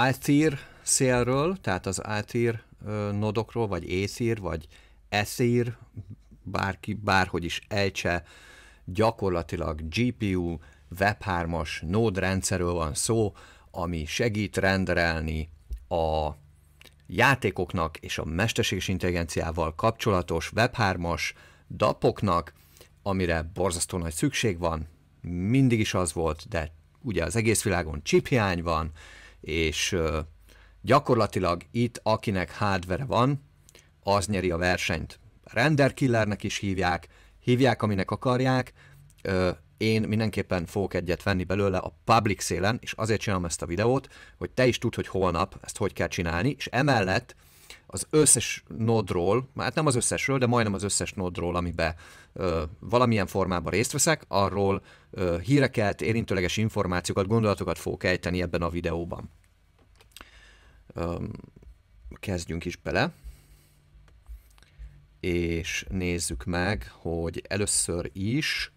Altír szélről, tehát az Altír nodokról, vagy észír, vagy eszír, bárki, bárhogy is elcse, gyakorlatilag GPU Web3-as Node rendszerről van szó, ami segít renderelni a játékoknak és a mesterséges intelligenciával kapcsolatos Web3-as dapoknak, amire borzasztó nagy szükség van, mindig is az volt, de ugye az egész világon hiány van, és gyakorlatilag itt akinek hardware van, az nyeri a versenyt. Render killernek is hívják, hívják aminek akarják, én mindenképpen fogok egyet venni belőle a public szélen, és azért csinálom ezt a videót, hogy te is tudd, hogy holnap ezt hogy kell csinálni, és emellett az összes nodról, hát nem az összesről, de majdnem az összes nodról, amiben ö, valamilyen formában részt veszek, arról ö, híreket, érintőleges információkat, gondolatokat fogok ejteni ebben a videóban. Ö, kezdjünk is bele, és nézzük meg, hogy először is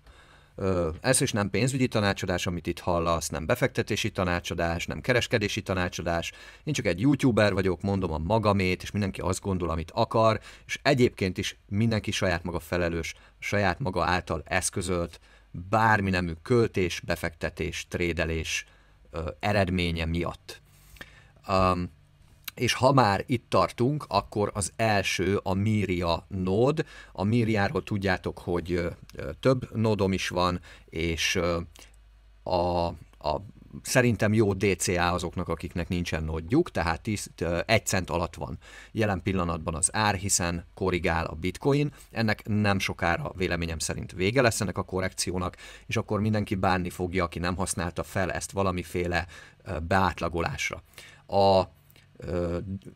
ez is nem pénzügyi tanácsadás, amit itt hallasz, nem befektetési tanácsadás, nem kereskedési tanácsadás. Én csak egy youtuber vagyok, mondom a magamét, és mindenki azt gondol, amit akar, és egyébként is mindenki saját maga felelős, saját maga által eszközölt bármi nemű költés, befektetés, trédelés ö, eredménye miatt. Um, és ha már itt tartunk, akkor az első a Miria nód. A Miriáról tudjátok, hogy több nódom is van, és a, a szerintem jó DCA azoknak, akiknek nincsen nódjuk, tehát 10, 1 cent alatt van jelen pillanatban az ár, hiszen korrigál a bitcoin. Ennek nem sokára véleményem szerint vége lesz ennek a korrekciónak, és akkor mindenki bánni fogja, aki nem használta fel ezt valamiféle beátlagolásra. A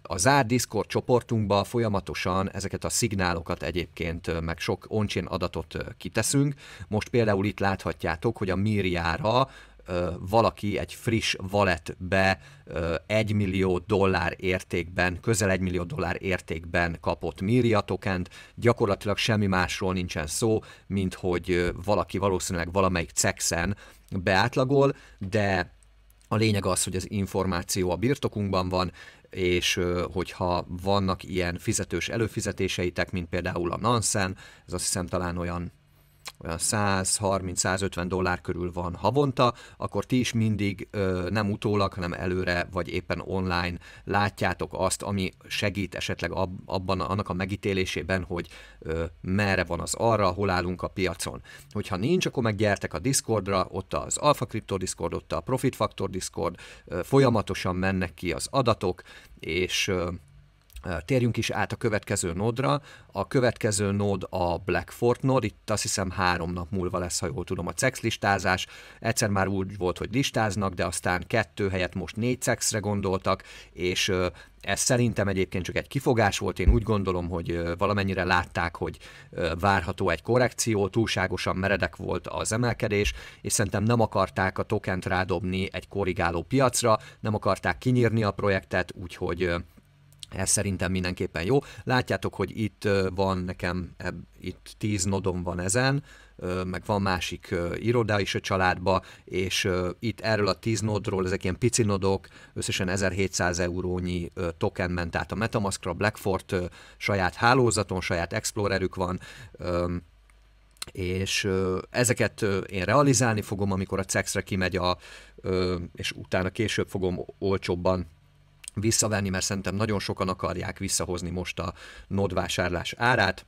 a zárt Discord csoportunkba folyamatosan ezeket a szignálokat egyébként, meg sok oncsén adatot kiteszünk. Most például itt láthatjátok, hogy a Miriára valaki egy friss valetbe 1 millió dollár értékben, közel 1 millió dollár értékben kapott Miria tokent. Gyakorlatilag semmi másról nincsen szó, mint hogy valaki valószínűleg valamelyik cexen beátlagol, de a lényeg az, hogy az információ a birtokunkban van, és hogyha vannak ilyen fizetős előfizetéseitek, mint például a Nansen, ez azt hiszem talán olyan 130-150 dollár körül van havonta, akkor ti is mindig nem utólag, hanem előre, vagy éppen online látjátok azt, ami segít esetleg abban, annak a megítélésében, hogy merre van az arra, hol állunk a piacon. Hogyha nincs, akkor meggyertek a Discordra, ott az Alpha Crypto Discord, ott a Profit Factor Discord, folyamatosan mennek ki az adatok, és Térjünk is át a következő nódra. A következő nód a Blackford nód, itt azt hiszem három nap múlva lesz, ha jól tudom, a cex listázás. Egyszer már úgy volt, hogy listáznak, de aztán kettő helyett most négy cexre gondoltak, és ez szerintem egyébként csak egy kifogás volt, én úgy gondolom, hogy valamennyire látták, hogy várható egy korrekció, túlságosan meredek volt az emelkedés, és szerintem nem akarták a tokent rádobni egy korrigáló piacra, nem akarták kinyírni a projektet, úgyhogy ez szerintem mindenképpen jó. Látjátok, hogy itt van nekem, itt tíz nodom van ezen, meg van másik iroda is a családba, és itt erről a 10 nodról, ezek ilyen pici nodok, összesen 1700 eurónyi token ment át a Metamaskra, Blackfort saját hálózaton, saját explorerük van, és ezeket én realizálni fogom, amikor a cex kimegy, a, és utána később fogom olcsóbban visszavenni, mert szerintem nagyon sokan akarják visszahozni most a NOD vásárlás árát.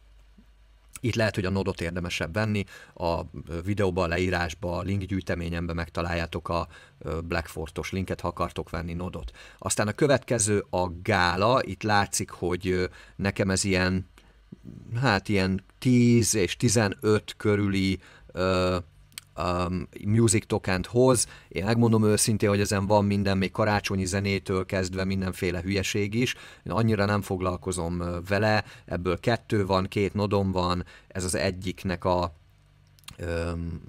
Itt lehet, hogy a nodot érdemesebb venni, a videóban, a leírásban, a link gyűjteményemben megtaláljátok a Blackfortos linket, ha akartok venni nodot. Aztán a következő a gála, itt látszik, hogy nekem ez ilyen, hát ilyen 10 és 15 körüli um, music tokent hoz. Én megmondom őszintén, hogy ezen van minden, még karácsonyi zenétől kezdve mindenféle hülyeség is. Én annyira nem foglalkozom uh, vele, ebből kettő van, két nodom van, ez az egyiknek a um,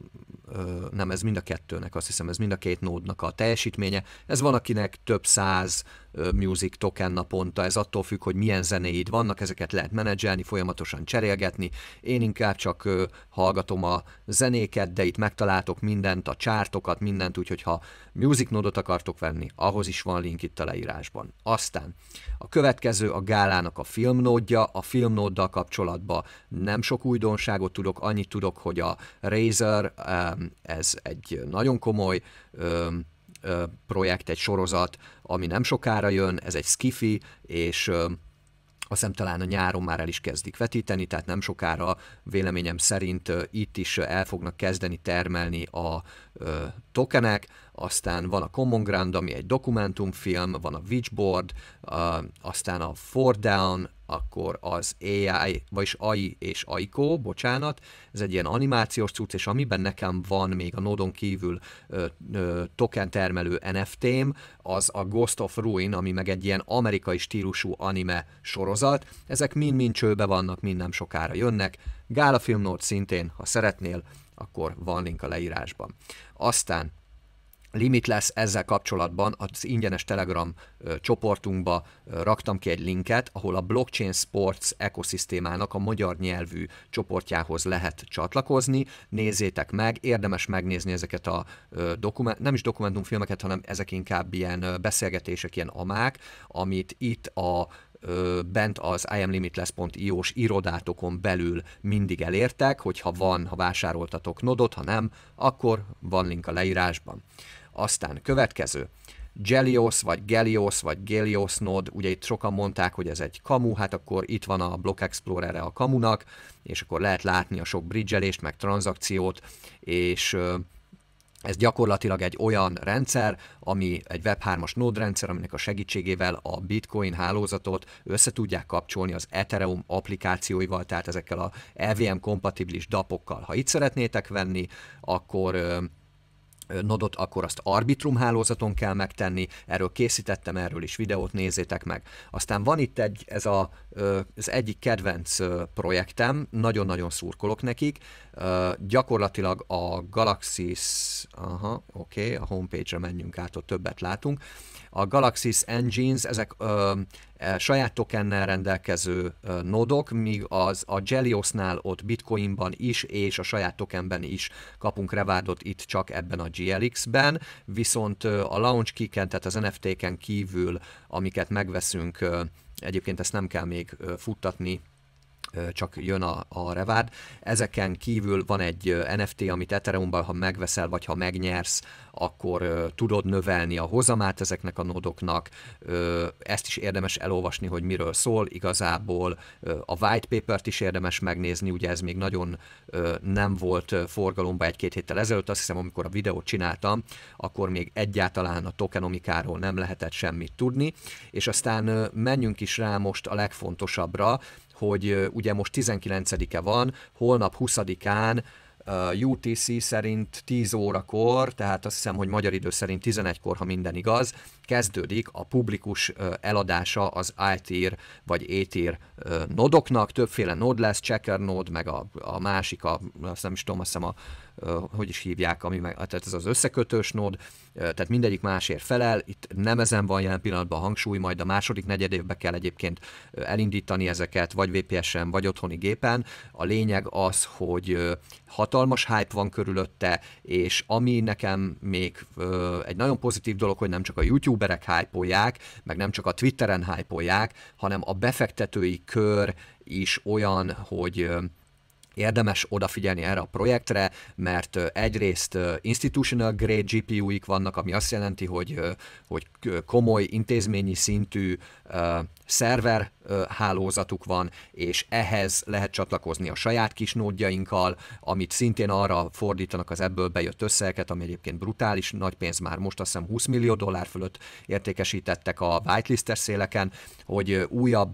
uh, nem, ez mind a kettőnek, azt hiszem, ez mind a két nódnak a teljesítménye. Ez van, akinek több száz, Music token naponta, ez attól függ, hogy milyen zenéid vannak, ezeket lehet menedzselni, folyamatosan cserélgetni. Én inkább csak hallgatom a zenéket, de itt megtaláltok mindent, a csártokat, mindent, úgyhogy ha Music nodot akartok venni, ahhoz is van link itt a leírásban. Aztán a következő a gálának a filmnódja, a filmnóddal kapcsolatban nem sok újdonságot tudok, annyit tudok, hogy a Razer, ez egy nagyon komoly projekt, egy sorozat, ami nem sokára jön, ez egy skifi, és azt hiszem talán a nyáron már el is kezdik vetíteni, tehát nem sokára véleményem szerint itt is el fognak kezdeni termelni a tokenek, aztán van a Common Ground, ami egy dokumentumfilm, van a Witchboard, aztán a Four Down, akkor az AI, vagyis AI és Aiko, bocsánat, ez egy ilyen animációs cucc, és amiben nekem van még a nodon kívül ö, ö, token termelő NFT-m, az a Ghost of Ruin, ami meg egy ilyen amerikai stílusú anime sorozat. Ezek mind-mind csőbe vannak, mind nem sokára jönnek. Gála Film Note szintén, ha szeretnél, akkor van link a leírásban. Aztán Limitless ezzel kapcsolatban az ingyenes Telegram csoportunkba raktam ki egy linket, ahol a Blockchain Sports ekoszisztémának a magyar nyelvű csoportjához lehet csatlakozni. Nézzétek meg, érdemes megnézni ezeket a dokument, nem is dokumentumfilmeket, hanem ezek inkább ilyen beszélgetések, ilyen amák, amit itt a bent az iamlimitless.io-s irodátokon belül mindig elértek, hogyha van, ha vásároltatok nodot, ha nem, akkor van link a leírásban. Aztán következő, Gelios, vagy Gelios, vagy Gelios Node, ugye itt sokan mondták, hogy ez egy kamu, hát akkor itt van a Block Explorer-e a kamunak, és akkor lehet látni a sok bridgelést, meg tranzakciót, és ez gyakorlatilag egy olyan rendszer, ami egy Web3-as rendszer, aminek a segítségével a Bitcoin hálózatot össze tudják kapcsolni az Ethereum applikációival, tehát ezekkel a EVM kompatibilis dapokkal. Ha itt szeretnétek venni, akkor nodot, akkor azt Arbitrum hálózaton kell megtenni, erről készítettem, erről is videót nézzétek meg. Aztán van itt egy, ez a, az egyik kedvenc projektem, nagyon-nagyon szurkolok nekik, gyakorlatilag a Galaxis, aha, oké, okay, a homepage-re menjünk át, ott többet látunk, a Galaxis Engines, ezek, E, saját tokennel rendelkező e, nodok, míg az a Geliosnál ott bitcoinban is és a saját tokenben is kapunk revádot itt csak ebben a GLX-ben, viszont e, a kiken, tehát az NFT-ken kívül, amiket megveszünk, egyébként ezt nem kell még futtatni csak jön a, a revád. Ezeken kívül van egy NFT, amit ethereum ha megveszel, vagy ha megnyersz, akkor tudod növelni a hozamát ezeknek a nódoknak. Ezt is érdemes elolvasni, hogy miről szól. Igazából a white paper-t is érdemes megnézni, ugye ez még nagyon nem volt forgalomba egy-két héttel ezelőtt, azt hiszem, amikor a videót csináltam, akkor még egyáltalán a tokenomikáról nem lehetett semmit tudni, és aztán menjünk is rá most a legfontosabbra, hogy ugye most 19-e van, holnap 20-án UTC szerint 10 órakor, tehát azt hiszem, hogy magyar idő szerint 11-kor, ha minden igaz, kezdődik a publikus eladása az ITIR vagy ETIR nodoknak, többféle nod lesz, checker nod, meg a, a másik, a, azt nem is tudom, azt hiszem a, hogy is hívják, ami meg, tehát ez az összekötős nód, tehát mindegyik másért felel, itt nem ezen van jelen pillanatban a hangsúly, majd a második negyed évben kell egyébként elindítani ezeket, vagy VPS-en, vagy otthoni gépen. A lényeg az, hogy hatalmas hype van körülötte, és ami nekem még egy nagyon pozitív dolog, hogy nem csak a YouTube youtuberek hype meg nem csak a Twitteren hype hanem a befektetői kör is olyan, hogy érdemes odafigyelni erre a projektre, mert egyrészt institutional grade GPU-ik vannak, ami azt jelenti, hogy, hogy komoly intézményi szintű szerver hálózatuk van, és ehhez lehet csatlakozni a saját kis nódjainkkal, amit szintén arra fordítanak az ebből bejött összegeket, ami egyébként brutális nagy pénz már most azt hiszem 20 millió dollár fölött értékesítettek a whitelist széleken, hogy újabb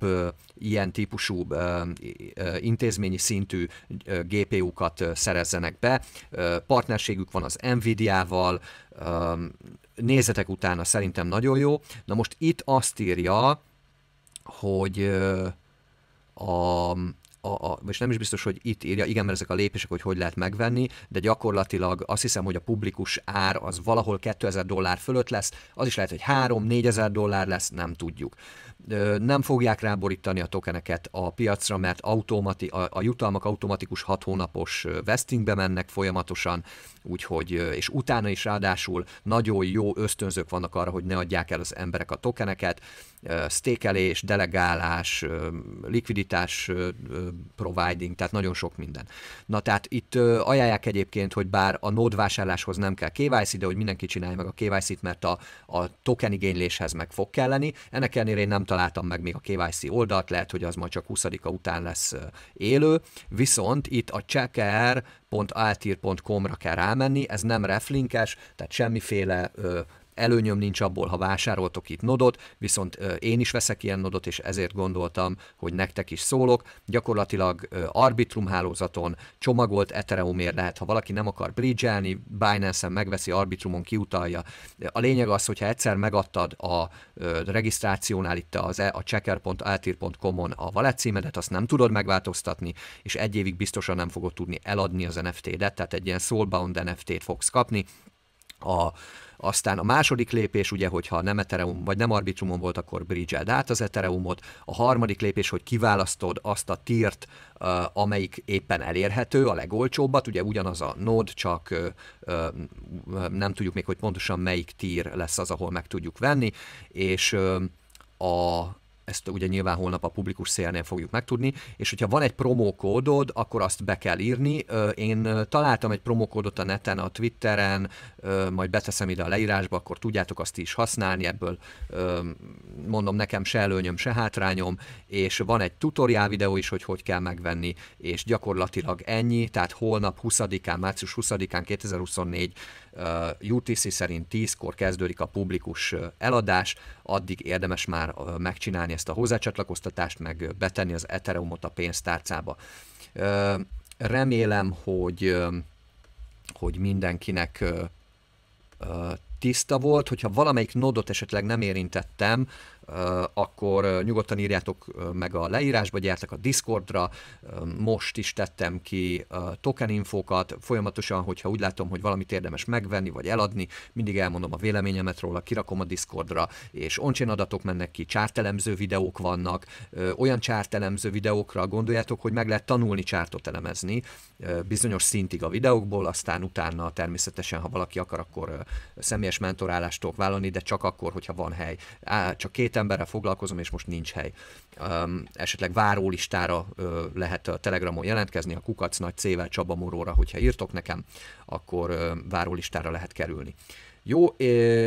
ilyen típusú intézményi szintű GPU-kat szerezzenek be. Partnerségük van az Nvidia-val, nézetek utána szerintem nagyon jó. Na most itt azt írja, hogy a, a, a, most nem is biztos, hogy itt írja, igen, mert ezek a lépések, hogy hogy lehet megvenni, de gyakorlatilag azt hiszem, hogy a publikus ár az valahol 2000 dollár fölött lesz, az is lehet, hogy 3 4000 dollár lesz, nem tudjuk. Nem fogják ráborítani a tokeneket a piacra, mert automati, a, a jutalmak automatikus 6 hónapos vestingbe mennek folyamatosan, úgyhogy, és utána is ráadásul nagyon jó ösztönzők vannak arra, hogy ne adják el az emberek a tokeneket, stékelés, delegálás, likviditás providing, tehát nagyon sok minden. Na tehát itt ajánlják egyébként, hogy bár a nód vásárláshoz nem kell KYC, de hogy mindenki csinálja meg a KYC-t, mert a, a token igényléshez meg fog kelleni. Ennek ellenére én nem találtam meg még a KYC oldalt, lehet, hogy az majd csak 20-a után lesz élő, viszont itt a Checker www.altir.com-ra kell rámenni, ez nem reflinkes, tehát semmiféle ö, előnyöm nincs abból, ha vásároltok itt nodot, viszont én is veszek ilyen nodot, és ezért gondoltam, hogy nektek is szólok. Gyakorlatilag Arbitrum hálózaton csomagolt Ethereumért lehet, ha valaki nem akar bridge-elni, Binance-en megveszi, Arbitrumon kiutalja. A lényeg az, hogyha egyszer megadtad a regisztrációnál itt az, e, a checker.altir.com-on a wallet címedet, azt nem tudod megváltoztatni, és egy évig biztosan nem fogod tudni eladni az NFT-det, tehát egy ilyen soulbound NFT-t fogsz kapni, a, aztán a második lépés, ugye, hogyha nem Ethereum vagy nem Arbitrumon volt, akkor bridge át az Ethereumot. A harmadik lépés, hogy kiválasztod azt a tírt, eh, amelyik éppen elérhető, a legolcsóbbat, ugye ugyanaz a nód, csak eh, eh, nem tudjuk még, hogy pontosan melyik tír lesz az, ahol meg tudjuk venni, és a ezt ugye nyilván holnap a publikus szélnél fogjuk megtudni, és hogyha van egy promókódod, akkor azt be kell írni. Én találtam egy promókódot a neten, a Twitteren, majd beteszem ide a leírásba, akkor tudjátok azt is használni, ebből mondom nekem se előnyöm, se hátrányom, és van egy tutoriál videó is, hogy hogy kell megvenni, és gyakorlatilag ennyi, tehát holnap 20-án, március 20-án 2024 UTC szerint 10-kor kezdődik a publikus eladás, addig érdemes már megcsinálni ezt a hozzácsatlakoztatást, meg betenni az Ethereumot a pénztárcába. Remélem, hogy, hogy mindenkinek tiszta volt, hogyha valamelyik nodot esetleg nem érintettem, akkor nyugodtan írjátok meg a leírásba, gyertek a Discordra, most is tettem ki token infókat, folyamatosan, hogyha úgy látom, hogy valamit érdemes megvenni vagy eladni, mindig elmondom a véleményemet róla, kirakom a Discordra, és oncsén adatok mennek ki, csártelemző videók vannak, olyan csártelemző videókra gondoljátok, hogy meg lehet tanulni csártot elemezni bizonyos szintig a videókból, aztán utána természetesen, ha valaki akar, akkor személyes mentorálást tudok vállalni, de csak akkor, hogyha van hely. Á, csak két emberrel foglalkozom, és most nincs hely. Um, esetleg várólistára uh, lehet a Telegramon jelentkezni, a kukac nagy cével Csaba Moróra, hogyha írtok nekem, akkor uh, várólistára lehet kerülni. Jó,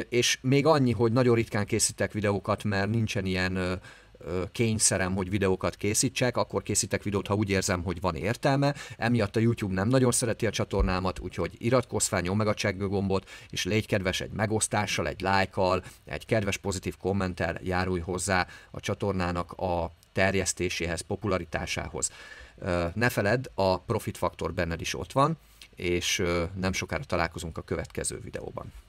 és még annyi, hogy nagyon ritkán készítek videókat, mert nincsen ilyen kényszerem, hogy videókat készítsek, akkor készítek videót, ha úgy érzem, hogy van értelme. Emiatt a YouTube nem nagyon szereti a csatornámat, úgyhogy iratkozz fel, nyomd meg a gombot, és légy kedves egy megosztással, egy lájkal, egy kedves pozitív kommentel járulj hozzá a csatornának a terjesztéséhez, popularitásához. Ne feledd, a Profit Faktor benned is ott van, és nem sokára találkozunk a következő videóban.